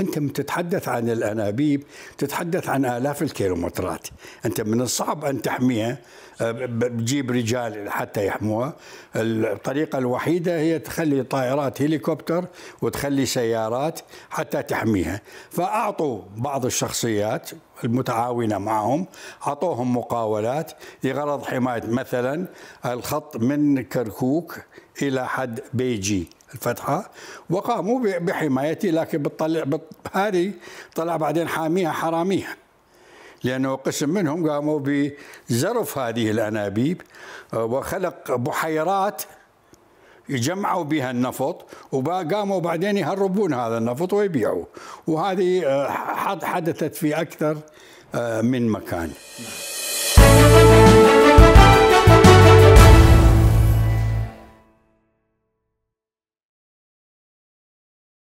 أنت تتحدث عن الأنابيب تتحدث عن آلاف الكيلومترات أنت من الصعب أن تحميها آه، بتجيب رجال حتى يحموها الطريقة الوحيدة هي تخلي طائرات هليكوبتر وتخلي سيارات حتى تحميها فأعطوا بعض الشخصيات المتعاونة معهم أعطوهم مقاولات لغرض حماية مثلا الخط من كركوك إلى حد بيجي الفتحة وقاموا بحمايتي لكن بتطلع هذه طلع بعدين حاميها حراميها لأنه قسم منهم قاموا بزرف هذه الأنابيب آه، وخلق بحيرات يجمعوا بها النفط وقاموا بعدين يهربون هذا النفط ويبيعوه وهذه آه، حدثت في أكثر آه، من مكان